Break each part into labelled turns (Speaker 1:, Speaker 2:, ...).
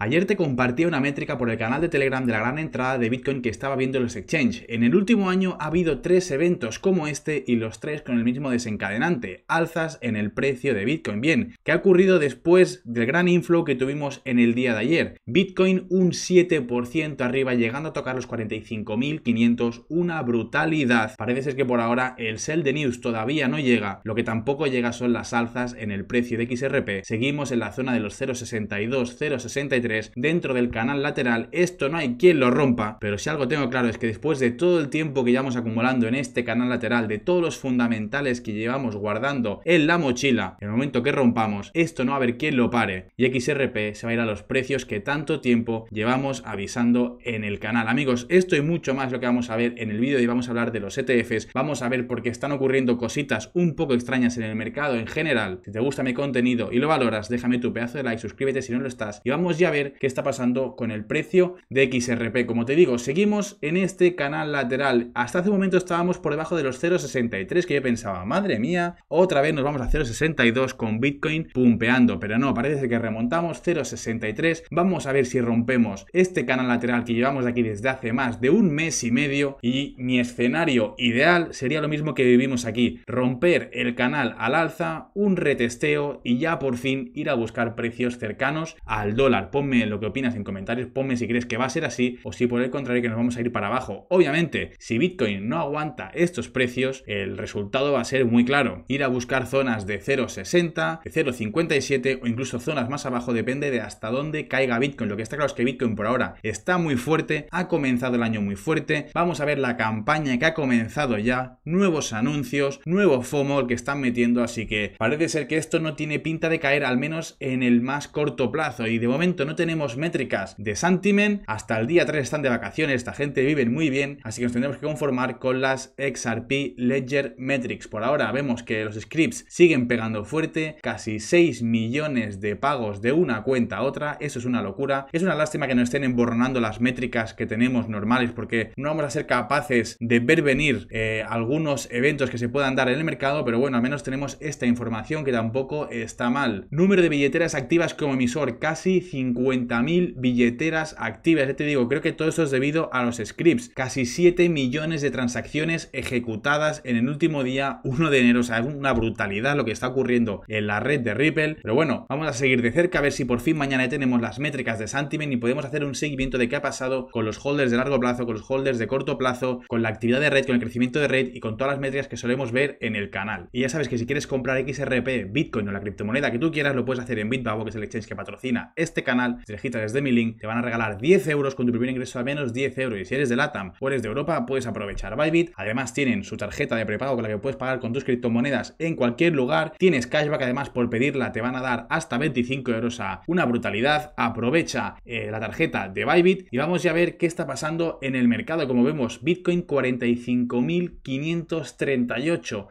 Speaker 1: Ayer te compartí una métrica por el canal de Telegram de la gran entrada de Bitcoin que estaba viendo los exchanges. En el último año ha habido tres eventos como este y los tres con el mismo desencadenante, alzas en el precio de Bitcoin. Bien, ¿qué ha ocurrido después del gran inflow que tuvimos en el día de ayer? Bitcoin un 7% arriba, llegando a tocar los 45.500, una brutalidad. Parece ser que por ahora el sell de news todavía no llega, lo que tampoco llega son las alzas en el precio de XRP. Seguimos en la zona de los 0.62, 0.63 dentro del canal lateral. Esto no hay quien lo rompa, pero si algo tengo claro es que después de todo el tiempo que llevamos acumulando en este canal lateral, de todos los fundamentales que llevamos guardando en la mochila, el momento que rompamos, esto no va a haber quien lo pare. Y XRP se va a ir a los precios que tanto tiempo llevamos avisando en el canal. Amigos, esto y mucho más lo que vamos a ver en el vídeo y vamos a hablar de los ETFs. Vamos a ver por qué están ocurriendo cositas un poco extrañas en el mercado en general. Si te gusta mi contenido y lo valoras, déjame tu pedazo de like, suscríbete si no lo estás y vamos ya a ver qué está pasando con el precio de XRP. Como te digo, seguimos en este canal lateral. Hasta hace un momento estábamos por debajo de los 0.63 que yo pensaba, madre mía, otra vez nos vamos a 0.62 con Bitcoin pumpeando, pero no, parece que remontamos 0.63. Vamos a ver si rompemos este canal lateral que llevamos aquí desde hace más de un mes y medio y mi escenario ideal sería lo mismo que vivimos aquí, romper el canal al alza, un retesteo y ya por fin ir a buscar precios cercanos al dólar lo que opinas en comentarios, ponme si crees que va a ser así o si por el contrario que nos vamos a ir para abajo. Obviamente, si Bitcoin no aguanta estos precios, el resultado va a ser muy claro. Ir a buscar zonas de 0.60, de 0.57 o incluso zonas más abajo depende de hasta dónde caiga Bitcoin. Lo que está claro es que Bitcoin por ahora está muy fuerte, ha comenzado el año muy fuerte, vamos a ver la campaña que ha comenzado ya, nuevos anuncios, nuevo FOMO que están metiendo, así que parece ser que esto no tiene pinta de caer al menos en el más corto plazo y de momento no tenemos métricas de Santimen. Hasta el día 3 están de vacaciones, esta gente vive muy bien, así que nos tendremos que conformar con las XRP Ledger Metrics. Por ahora vemos que los scripts siguen pegando fuerte, casi 6 millones de pagos de una cuenta a otra, eso es una locura. Es una lástima que nos estén emborronando las métricas que tenemos normales porque no vamos a ser capaces de ver venir eh, algunos eventos que se puedan dar en el mercado, pero bueno, al menos tenemos esta información que tampoco está mal. Número de billeteras activas como emisor, casi 50 50.000 billeteras activas. Ya te digo, creo que todo esto es debido a los scripts. Casi 7 millones de transacciones ejecutadas en el último día 1 de enero. O sea, es una brutalidad lo que está ocurriendo en la red de Ripple. Pero bueno, vamos a seguir de cerca a ver si por fin mañana ya tenemos las métricas de Santiment y podemos hacer un seguimiento de qué ha pasado con los holders de largo plazo, con los holders de corto plazo, con la actividad de red, con el crecimiento de red y con todas las métricas que solemos ver en el canal. Y ya sabes que si quieres comprar XRP, Bitcoin o la criptomoneda que tú quieras, lo puedes hacer en Bitbavo, que es el exchange que patrocina este canal canal, de desde mi link, te van a regalar 10 euros con tu primer ingreso al menos 10 euros. Y si eres de LATAM o eres de Europa, puedes aprovechar Bybit. Además, tienen su tarjeta de prepago con la que puedes pagar con tus criptomonedas en cualquier lugar. Tienes cashback, además, por pedirla te van a dar hasta 25 euros a una brutalidad. Aprovecha eh, la tarjeta de Bybit y vamos ya a ver qué está pasando en el mercado. Como vemos, Bitcoin 45.538,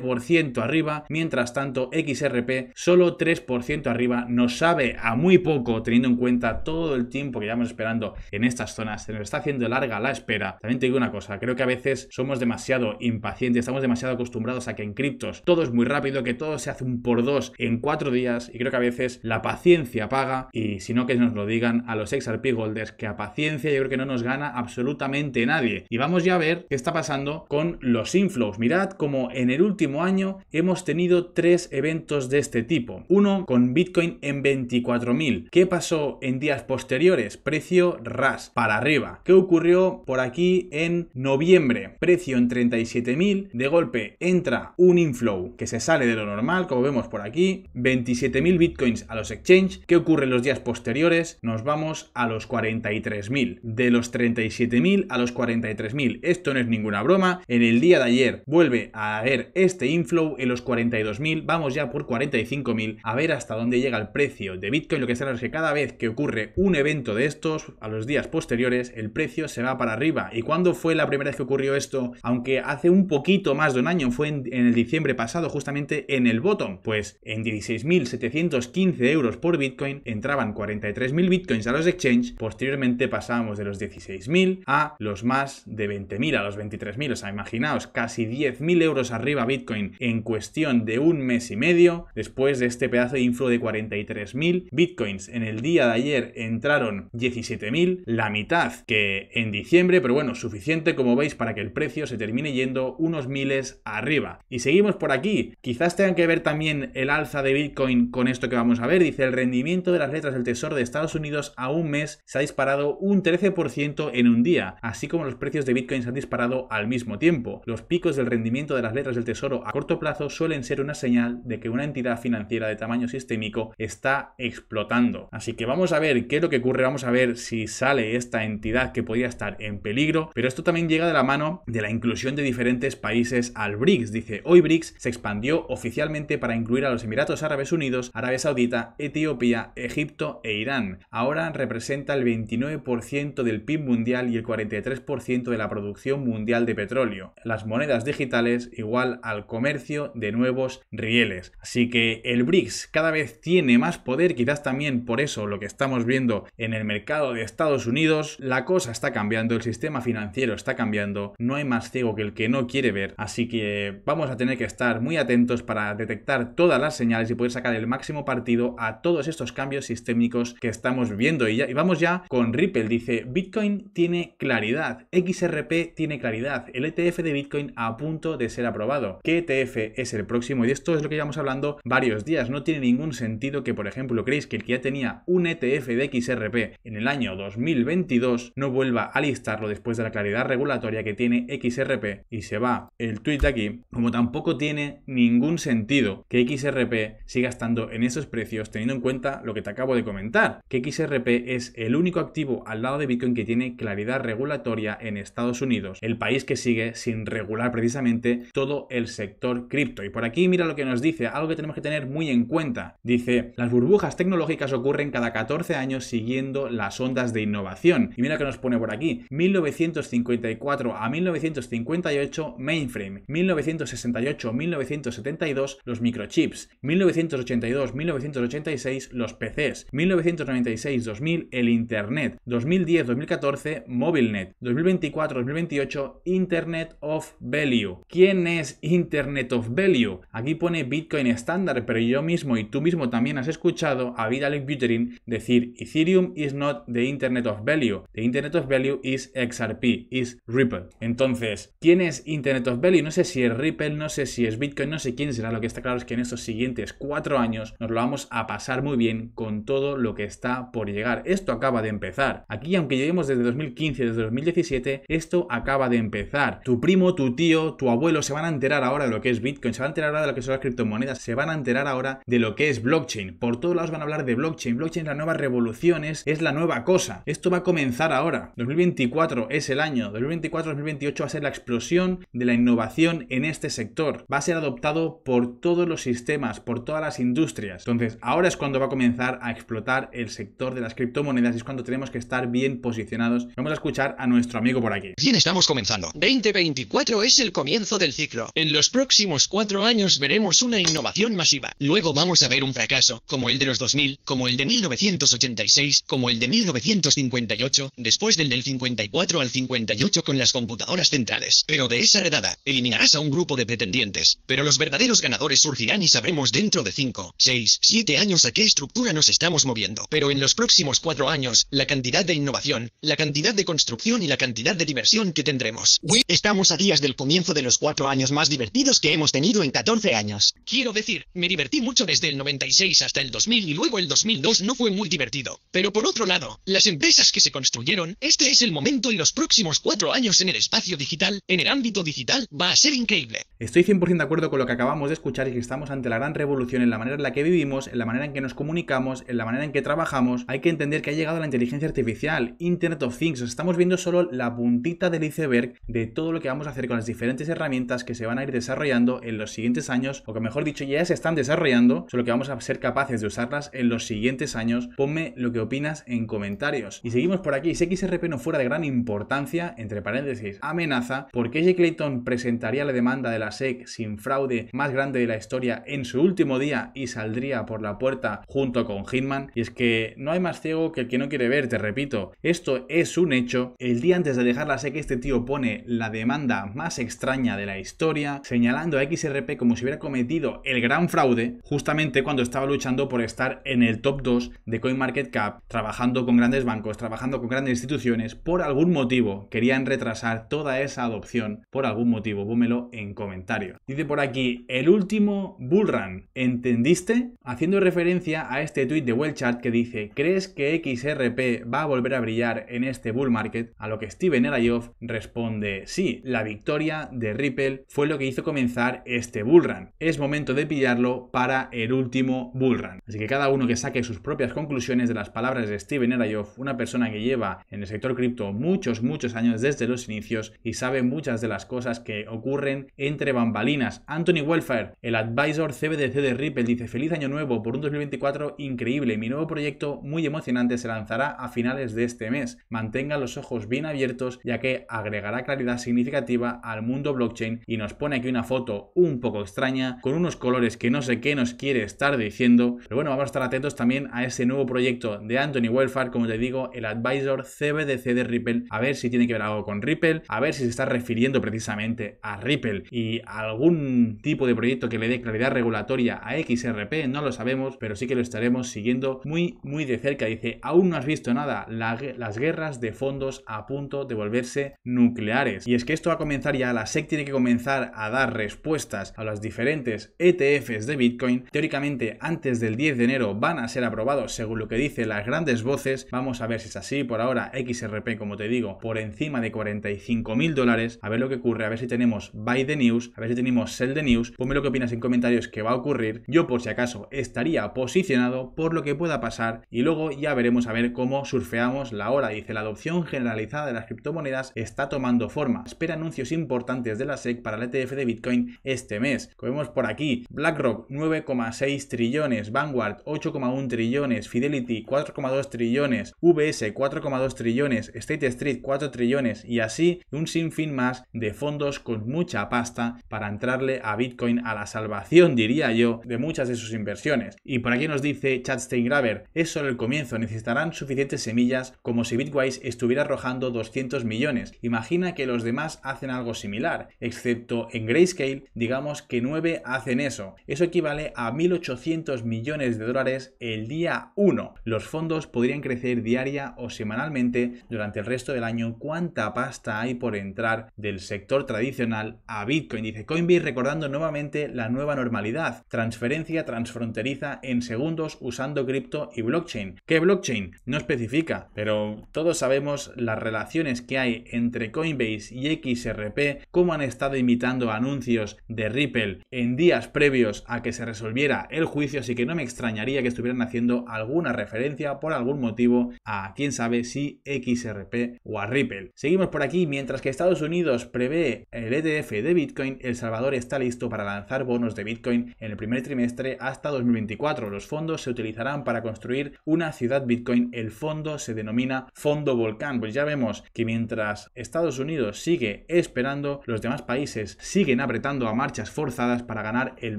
Speaker 1: 7% arriba. Mientras tanto, XRP solo 3% arriba. Nos sabe a muy poco, en cuenta todo el tiempo que llevamos esperando en estas zonas, se nos está haciendo larga la espera. También te digo una cosa, creo que a veces somos demasiado impacientes, estamos demasiado acostumbrados a que en criptos todo es muy rápido, que todo se hace un por dos en cuatro días y creo que a veces la paciencia paga y si no que nos lo digan a los XRP Golders que a paciencia yo creo que no nos gana absolutamente nadie. Y vamos ya a ver qué está pasando con los inflows. Mirad como en el último año hemos tenido tres eventos de este tipo. Uno con Bitcoin en 24.000. ¿Qué pasó? en días posteriores, precio ras para arriba. ¿Qué ocurrió por aquí en noviembre? Precio en 37.000, de golpe entra un inflow que se sale de lo normal, como vemos por aquí, 27.000 bitcoins a los exchange. ¿Qué ocurre en los días posteriores? Nos vamos a los 43.000, de los 37.000 a los 43.000. Esto no es ninguna broma, en el día de ayer vuelve a haber este inflow en los 42.000, vamos ya por 45.000, a ver hasta dónde llega el precio de bitcoin, lo que será es que cada vez que ocurre un evento de estos, a los días posteriores, el precio se va para arriba. ¿Y cuando fue la primera vez que ocurrió esto? Aunque hace un poquito más de un año, fue en, el diciembre pasado, justamente en el bottom. Pues en 16.715 euros por Bitcoin entraban 43.000 Bitcoins a los exchange. Posteriormente pasábamos de los 16.000 a los más de 20.000, a los 23.000. O sea, imaginaos, casi 10.000 euros arriba Bitcoin en cuestión de un mes y medio después de este pedazo de inflow de 43.000 Bitcoins en el día de ayer entraron 17.000, la mitad que en diciembre, pero bueno, suficiente como veis para que el precio se termine yendo unos miles arriba. Y seguimos por aquí. Quizás tengan que ver también el alza de Bitcoin con esto que vamos a ver. Dice el rendimiento de las letras del Tesoro de Estados Unidos a un mes se ha disparado un 13% en un día, así como los precios de Bitcoin se han disparado al mismo tiempo. Los picos del rendimiento de las letras del Tesoro a corto plazo suelen ser una señal de que una entidad financiera de tamaño sistémico está explotando. Así que que vamos a ver qué es lo que ocurre, vamos a ver si sale esta entidad que podría estar en peligro, pero esto también llega de la mano de la inclusión de diferentes países al BRICS. Dice, hoy BRICS se expandió oficialmente para incluir a los Emiratos Árabes Unidos, Arabia Saudita, Etiopía, Egipto e Irán. Ahora representa el 29% del PIB mundial y el 43% de la producción mundial de petróleo. Las monedas digitales igual al comercio de nuevos rieles. Así que el BRICS cada vez tiene más poder, quizás también por eso lo que estamos viendo en el mercado de Estados Unidos, la cosa está cambiando, el sistema financiero está cambiando, no hay más ciego que el que no quiere ver, así que vamos a tener que estar muy atentos para detectar todas las señales y poder sacar el máximo partido a todos estos cambios sistémicos que estamos viendo. Y, ya, y vamos ya con Ripple, dice Bitcoin tiene claridad, XRP tiene claridad, el ETF de Bitcoin a punto de ser aprobado. ¿Qué ETF es el próximo? Y esto es lo que llevamos hablando varios días, no tiene ningún sentido que por ejemplo creéis que el que ya tenía un ETF de XRP en el año 2022 no vuelva a listarlo después de la claridad regulatoria que tiene XRP y se va el tweet aquí, como tampoco tiene ningún sentido que XRP siga estando en esos precios teniendo en cuenta lo que te acabo de comentar, que XRP es el único activo al lado de Bitcoin que tiene claridad regulatoria en Estados Unidos, el país que sigue sin regular precisamente todo el sector cripto. Y por aquí mira lo que nos dice, algo que tenemos que tener muy en cuenta. Dice, las burbujas tecnológicas ocurren cada 14 años siguiendo las ondas de innovación. Y mira que nos pone por aquí, 1954 a 1958 mainframe, 1968-1972 los microchips, 1982-1986 los PCs, 1996-2000 el Internet, 2010-2014 net 2024-2028 Internet of Value. ¿Quién es Internet of Value? Aquí pone Bitcoin estándar, pero yo mismo y tú mismo también has escuchado a Vitalik Buterin decir Ethereum is not the Internet of Value. The Internet of Value is XRP, is Ripple. Entonces, ¿quién es Internet of Value? No sé si es Ripple, no sé si es Bitcoin, no sé quién será. Lo que está claro es que en estos siguientes cuatro años nos lo vamos a pasar muy bien con todo lo que está por llegar. Esto acaba de empezar. Aquí, aunque lleguemos desde 2015, desde 2017, esto acaba de empezar. Tu primo, tu tío, tu abuelo se van a enterar ahora de lo que es Bitcoin, se van a enterar ahora de lo que son las criptomonedas, se van a enterar ahora de lo que es blockchain. Por todos lados van a hablar de blockchain, blockchain las nuevas revoluciones, es, la nueva cosa. Esto va a comenzar ahora. 2024 es el año. 2024-2028 va a ser la explosión de la innovación en este sector. Va a ser adoptado por todos los sistemas, por todas las industrias. Entonces, ahora es cuando va a comenzar a explotar el sector de las criptomonedas y es cuando tenemos que estar bien posicionados. Vamos a escuchar a nuestro amigo por aquí. Bien, estamos comenzando. 2024 es el comienzo del ciclo. En los próximos cuatro años veremos una innovación masiva. Luego vamos a ver un fracaso, como el de los 2000, como el de 1900 1986 como el de 1958, después del del 54 al 58 con las computadoras centrales. Pero de esa redada, eliminarás a un grupo de pretendientes, pero los verdaderos ganadores surgirán y sabremos dentro de 5, 6, 7 años a qué estructura nos estamos moviendo. Pero en los próximos 4 años, la cantidad de innovación, la cantidad de construcción y la cantidad de diversión que tendremos. Estamos a días del comienzo de los 4 años más divertidos que hemos tenido en 14 años. Quiero decir, me divertí mucho desde el 96 hasta el 2000 y luego el 2002 no fue fue muy divertido. Pero por otro lado, las empresas que se construyeron, este es el momento en los próximos cuatro años en el espacio digital, en el ámbito digital, va a ser increíble. Estoy 100% de acuerdo con lo que acabamos de escuchar y que estamos ante la gran revolución en la manera en la que vivimos, en la manera en que nos comunicamos, en la manera en que trabajamos. Hay que entender que ha llegado la inteligencia artificial, Internet of Things. Estamos viendo solo la puntita del iceberg de todo lo que vamos a hacer con las diferentes herramientas que se van a ir desarrollando en los siguientes años, o que mejor dicho ya se están desarrollando, solo que vamos a ser capaces de usarlas en los siguientes años ponme lo que opinas en comentarios. Y seguimos por aquí. Si XRP no fuera de gran importancia, entre paréntesis, amenaza, porque qué Clayton presentaría la demanda de la SEC sin fraude más grande de la historia en su último día y saldría por la puerta junto con Hitman? Y es que no hay más ciego que el que no quiere ver, te repito. Esto es un hecho. El día antes de dejar la SEC, este tío pone la demanda más extraña de la historia, señalando a XRP como si hubiera cometido el gran fraude justamente cuando estaba luchando por estar en el top 2 de CoinMarketCap, trabajando con grandes bancos, trabajando con grandes instituciones, por algún motivo querían retrasar toda esa adopción, por algún motivo, búmelo en comentarios. Dice por aquí, el último bullrun, ¿entendiste? Haciendo referencia a este tuit de Wellchart que dice, ¿crees que XRP va a volver a brillar en este bull market? A lo que Steven Erayoff responde, sí, la victoria de Ripple fue lo que hizo comenzar este bullrun. Es momento de pillarlo para el último bullrun. Así que cada uno que saque sus propias conclusiones de las palabras de Steven Erayoff, una persona que lleva en el sector cripto muchos, muchos años desde los inicios y sabe muchas de las cosas que ocurren entre bambalinas. Anthony Welfare, el advisor CBDC de Ripple, dice feliz año nuevo por un 2024 increíble. Mi nuevo proyecto muy emocionante se lanzará a finales de este mes. Mantenga los ojos bien abiertos ya que agregará claridad significativa al mundo blockchain y nos pone aquí una foto un poco extraña con unos colores que no sé qué nos quiere estar diciendo. Pero bueno, vamos a estar atentos también a ese nuevo proyecto de Anthony Welfare, como te digo, el advisor CBDC de Ripple, a ver si tiene que ver algo con Ripple, a ver si se está refiriendo precisamente a Ripple y algún tipo de proyecto que le dé claridad regulatoria a XRP, no lo sabemos, pero sí que lo estaremos siguiendo muy, muy de cerca. Dice, aún no has visto nada, las guerras de fondos a punto de volverse nucleares. Y es que esto va a comenzar ya, la SEC tiene que comenzar a dar respuestas a las diferentes ETFs de Bitcoin. Teóricamente, antes del 10 de enero van a ser aprobados según lo que dicen las grandes voces. Vamos a ver si es así. Por ahora, XRP, como te digo, por encima de 45 mil dólares. A ver lo que ocurre, a ver si tenemos buy the news, a ver si tenemos sell the news. Ponme lo que opinas en comentarios que va a ocurrir. Yo, por si acaso, estaría posicionado por lo que pueda pasar y luego ya veremos a ver cómo surfeamos la hora. Dice la adopción generalizada de las criptomonedas está tomando forma. Espera anuncios importantes de la SEC para el ETF de Bitcoin este mes. Como vemos por aquí, BlackRock 9,6 trillones, Vanguard 8,1 trillones Fidelity 4,2 trillones, VS 4,2 trillones, State Street 4 trillones y así un sinfín más de fondos con mucha pasta para entrarle a Bitcoin a la salvación, diría yo, de muchas de sus inversiones. Y por aquí nos dice Chad Steingraver, es solo el comienzo, necesitarán suficientes semillas como si Bitwise estuviera arrojando 200 millones. Imagina que los demás hacen algo similar, excepto en Grayscale, digamos que 9 hacen eso. Eso equivale a 1.800 millones de dólares el día 1. Los fondos podrían crecer diaria o semanalmente durante el resto del año. ¿Cuánta pasta hay por entrar del sector tradicional a Bitcoin? Dice Coinbase recordando nuevamente la nueva normalidad. Transferencia transfronteriza en segundos usando cripto y blockchain. ¿Qué blockchain? No especifica, pero todos sabemos las relaciones que hay entre Coinbase y XRP, cómo han estado imitando anuncios de Ripple en días previos a que se resolviera el juicio, así que no me extrañaría que estuvieran haciendo alguna referencia por algún motivo a quién sabe si XRP o a Ripple. Seguimos por aquí, mientras que Estados Unidos prevé el ETF de Bitcoin, El Salvador está listo para lanzar bonos de Bitcoin en el primer trimestre hasta 2024. Los fondos se utilizarán para construir una ciudad Bitcoin. El fondo se denomina Fondo Volcán. Pues ya vemos que mientras Estados Unidos sigue esperando, los demás países siguen apretando a marchas forzadas para ganar el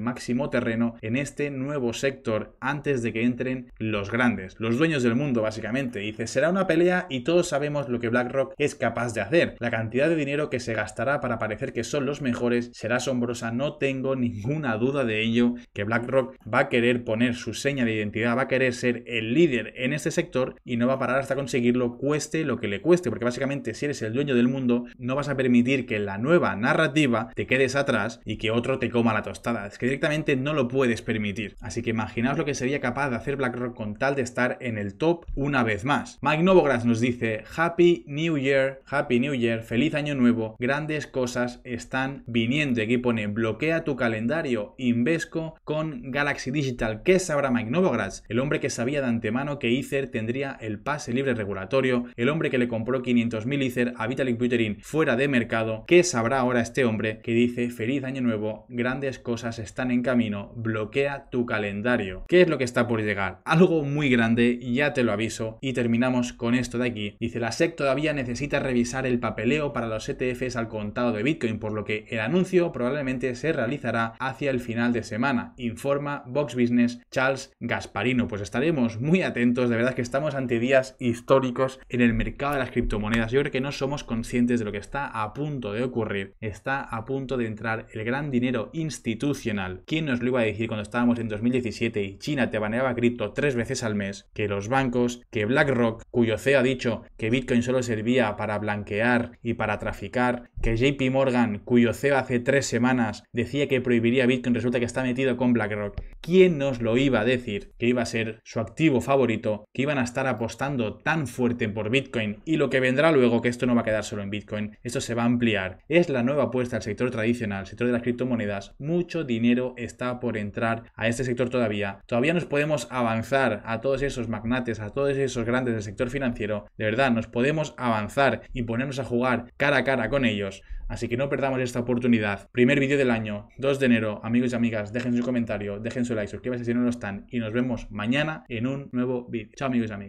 Speaker 1: máximo terreno en este nuevo sector antes de que entren los grandes, los dueños del mundo básicamente. Dice, será una pelea y todos sabemos lo que BlackRock es capaz de hacer. La cantidad de dinero que se gastará para parecer que son los mejores será asombrosa, no tengo ninguna duda de ello, que BlackRock va a querer poner su seña de identidad, va a querer ser el líder en este sector y no va a parar hasta conseguirlo, cueste lo que le cueste, porque básicamente si eres el dueño del mundo, no vas a permitir que la nueva narrativa te quedes atrás y que otro te coma la tostada. Es que directamente no lo puedes permitir. Así que imaginaos lo que sería capaz de hacer BlackRock con tal de estar en el top una vez más. Mike Novogratz nos dice Happy New Year, Happy New Year, feliz año nuevo, grandes cosas están viniendo. aquí pone bloquea tu calendario Invesco con Galaxy Digital. ¿Qué sabrá Mike Novogratz? El hombre que sabía de antemano que Ether tendría el pase libre regulatorio, el hombre que le compró 500.000 Ether a Vitalik Buterin fuera de mercado. ¿Qué sabrá ahora este hombre que dice feliz año nuevo, grandes cosas están en camino, bloquea tu calendario? ¿Qué es lo que está por llegar? muy grande, ya te lo aviso. Y terminamos con esto de aquí. Dice, la SEC todavía necesita revisar el papeleo para los ETFs al contado de Bitcoin, por lo que el anuncio probablemente se realizará hacia el final de semana, informa Vox Business Charles Gasparino. Pues estaremos muy atentos, de verdad que estamos ante días históricos en el mercado de las criptomonedas. Yo creo que no somos conscientes de lo que está a punto de ocurrir. Está a punto de entrar el gran dinero institucional. ¿Quién nos lo iba a decir cuando estábamos en 2017 y China te baneaba cripto tres veces al mes, que los bancos, que BlackRock, cuyo CEO ha dicho que Bitcoin solo servía para blanquear y para traficar, que JP Morgan, cuyo CEO hace tres semanas decía que prohibiría Bitcoin, resulta que está metido con BlackRock. ¿Quién nos lo iba a decir que iba a ser su activo favorito, que iban a estar apostando tan fuerte por Bitcoin y lo que vendrá luego, que esto no va a quedar solo en Bitcoin, esto se va a ampliar. Es la nueva apuesta al sector tradicional, sector de las criptomonedas. Mucho dinero está por entrar a este sector todavía. Todavía nos podemos avanzar a todos esos magnates, a todos esos grandes del sector financiero, de verdad nos podemos avanzar y ponernos a jugar cara a cara con ellos. Así que no perdamos esta oportunidad. Primer vídeo del año, 2 de enero. Amigos y amigas, dejen su comentario, dejen su like, suscríbanse si no lo están y nos vemos mañana en un nuevo vídeo. Chao amigos y amigas.